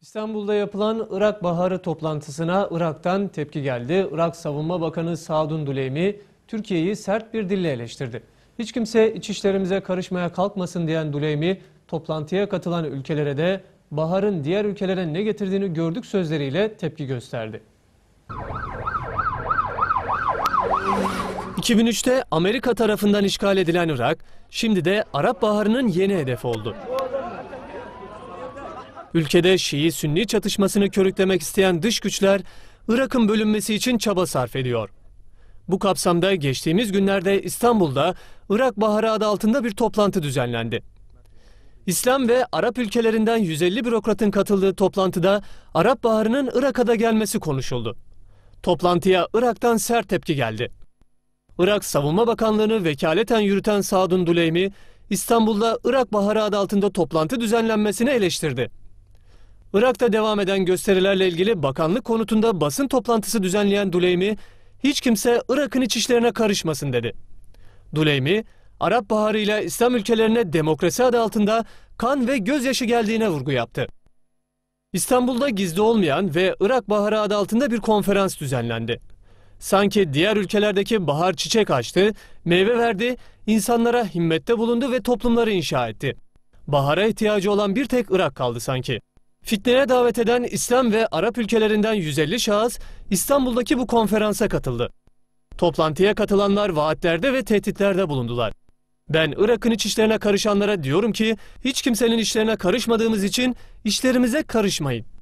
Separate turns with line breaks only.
İstanbul'da yapılan Irak Baharı toplantısına Irak'tan tepki geldi. Irak Savunma Bakanı Sadun Dulemi Türkiye'yi sert bir dille eleştirdi. Hiç kimse içişlerimize karışmaya kalkmasın diyen Dulemi toplantıya katılan ülkelere de Bahar'ın diğer ülkelere ne getirdiğini gördük sözleriyle tepki gösterdi. 2003'te Amerika tarafından işgal edilen Irak, şimdi de Arap Baharı'nın yeni hedefi oldu. Ülkede Şii-Sünni çatışmasını körüklemek isteyen dış güçler Irak'ın bölünmesi için çaba sarf ediyor. Bu kapsamda geçtiğimiz günlerde İstanbul'da Irak Baharı adı altında bir toplantı düzenlendi. İslam ve Arap ülkelerinden 150 bürokratın katıldığı toplantıda Arap Baharı'nın Irak'a da gelmesi konuşuldu. Toplantıya Irak'tan sert tepki geldi. Irak Savunma Bakanlığı'nı vekaleten yürüten Sadun Duleymi, İstanbul'da Irak Baharı adı altında toplantı düzenlenmesini eleştirdi. Irak'ta devam eden gösterilerle ilgili bakanlık konutunda basın toplantısı düzenleyen Duleymi, hiç kimse Irak'ın iç işlerine karışmasın dedi. Duleymi, Arap Baharı ile İslam ülkelerine demokrasi adı altında kan ve gözyaşı geldiğine vurgu yaptı. İstanbul'da gizli olmayan ve Irak Baharı adı altında bir konferans düzenlendi. Sanki diğer ülkelerdeki bahar çiçek açtı, meyve verdi, insanlara himmette bulundu ve toplumları inşa etti. Bahara ihtiyacı olan bir tek Irak kaldı sanki. Fitneye davet eden İslam ve Arap ülkelerinden 150 şahıs İstanbul'daki bu konferansa katıldı. Toplantıya katılanlar vaatlerde ve tehditlerde bulundular. Ben Irak'ın iç işlerine karışanlara diyorum ki hiç kimsenin işlerine karışmadığımız için işlerimize karışmayın.